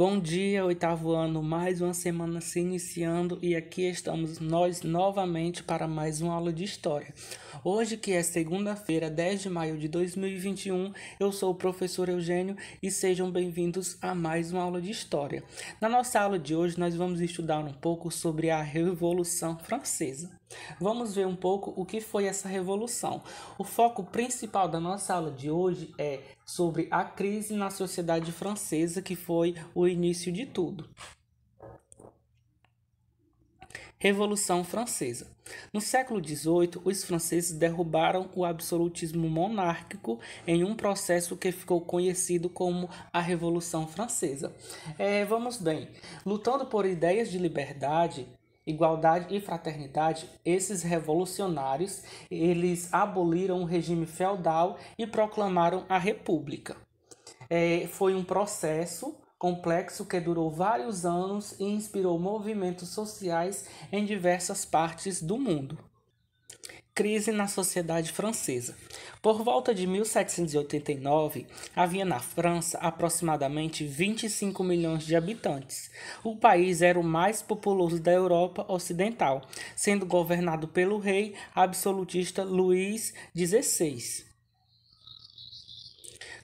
Bom dia, oitavo ano, mais uma semana se iniciando e aqui estamos nós novamente para mais uma aula de história. Hoje, que é segunda-feira, 10 de maio de 2021, eu sou o professor Eugênio e sejam bem-vindos a mais uma aula de história. Na nossa aula de hoje, nós vamos estudar um pouco sobre a Revolução Francesa. Vamos ver um pouco o que foi essa revolução. O foco principal da nossa aula de hoje é sobre a crise na sociedade francesa que foi o início de tudo. Revolução Francesa. No século XVIII, os franceses derrubaram o absolutismo monárquico em um processo que ficou conhecido como a Revolução Francesa. É, vamos bem, lutando por ideias de liberdade, igualdade e fraternidade, esses revolucionários, eles aboliram o regime feudal e proclamaram a república. É, foi um processo complexo que durou vários anos e inspirou movimentos sociais em diversas partes do mundo crise na sociedade francesa. Por volta de 1789, havia na França aproximadamente 25 milhões de habitantes. O país era o mais populoso da Europa Ocidental, sendo governado pelo rei absolutista Luís XVI.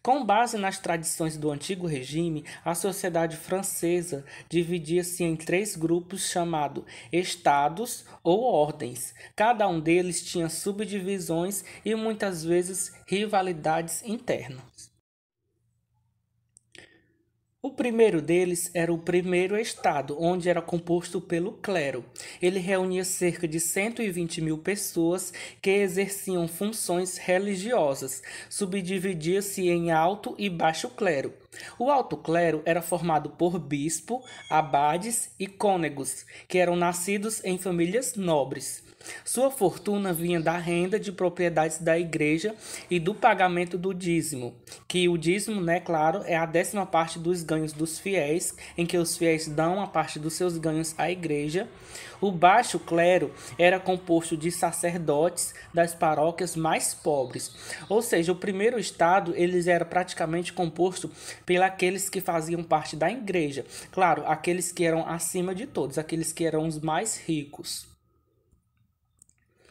Com base nas tradições do antigo regime, a sociedade francesa dividia-se em três grupos chamados estados ou ordens. Cada um deles tinha subdivisões e muitas vezes rivalidades internas. O primeiro deles era o primeiro estado, onde era composto pelo clero. Ele reunia cerca de 120 mil pessoas que exerciam funções religiosas. Subdividia-se em alto e baixo clero. O alto clero era formado por bispo, abades e cônegos, que eram nascidos em famílias nobres. Sua fortuna vinha da renda de propriedades da igreja e do pagamento do dízimo, que o dízimo, né, claro, é a décima parte dos ganhos dos fiéis, em que os fiéis dão a parte dos seus ganhos à igreja. O baixo clero era composto de sacerdotes das paróquias mais pobres, ou seja, o primeiro estado eles era praticamente composto pelaqueles que faziam parte da igreja, claro, aqueles que eram acima de todos, aqueles que eram os mais ricos.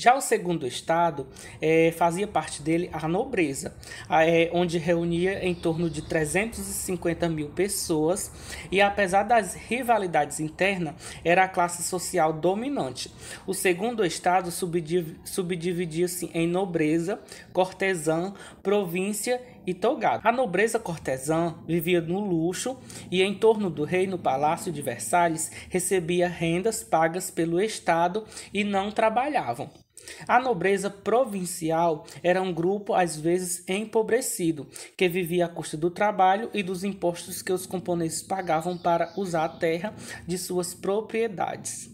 Já o segundo estado é, fazia parte dele a nobreza, é, onde reunia em torno de 350 mil pessoas e, apesar das rivalidades internas, era a classe social dominante. O segundo estado subdiv subdividia-se em nobreza, cortesã, província e togado. A nobreza cortesã vivia no luxo e em torno do rei no palácio de Versalhes recebia rendas pagas pelo Estado e não trabalhavam. A nobreza provincial era um grupo às vezes empobrecido, que vivia à custa do trabalho e dos impostos que os componentes pagavam para usar a terra de suas propriedades.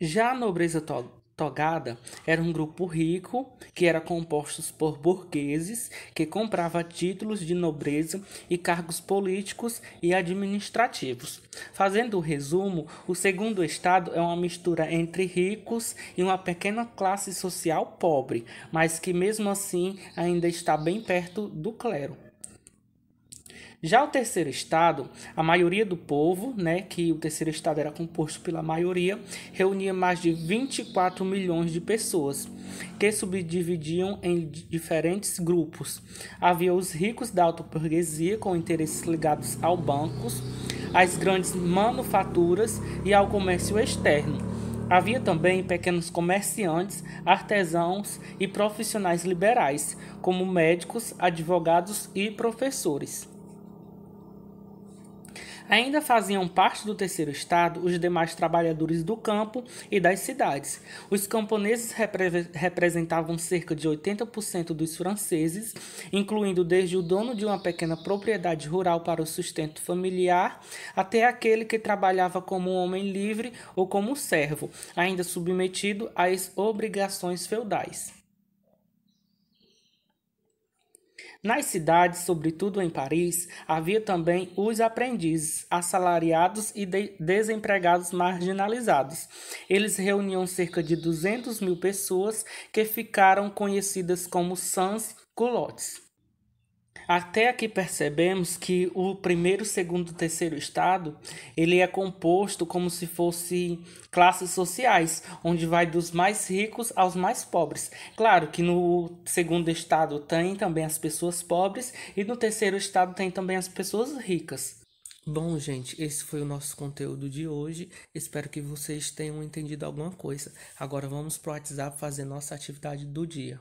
Já a nobreza Togada era um grupo rico que era composto por burgueses que comprava títulos de nobreza e cargos políticos e administrativos. Fazendo o resumo, o segundo estado é uma mistura entre ricos e uma pequena classe social pobre, mas que mesmo assim ainda está bem perto do clero. Já o terceiro estado, a maioria do povo, né, que o terceiro estado era composto pela maioria, reunia mais de 24 milhões de pessoas, que subdividiam em diferentes grupos. Havia os ricos da alta burguesia com interesses ligados aos bancos, às grandes manufaturas e ao comércio externo. Havia também pequenos comerciantes, artesãos e profissionais liberais, como médicos, advogados e professores. Ainda faziam parte do terceiro estado os demais trabalhadores do campo e das cidades. Os camponeses repre representavam cerca de 80% dos franceses, incluindo desde o dono de uma pequena propriedade rural para o sustento familiar, até aquele que trabalhava como homem livre ou como servo, ainda submetido às obrigações feudais. Nas cidades, sobretudo em Paris, havia também os aprendizes, assalariados e de desempregados marginalizados. Eles reuniam cerca de 200 mil pessoas que ficaram conhecidas como sans culottes. Até aqui percebemos que o primeiro, segundo e terceiro estado, ele é composto como se fosse classes sociais, onde vai dos mais ricos aos mais pobres. Claro que no segundo estado tem também as pessoas pobres e no terceiro estado tem também as pessoas ricas. Bom, gente, esse foi o nosso conteúdo de hoje. Espero que vocês tenham entendido alguma coisa. Agora vamos para o WhatsApp fazer nossa atividade do dia.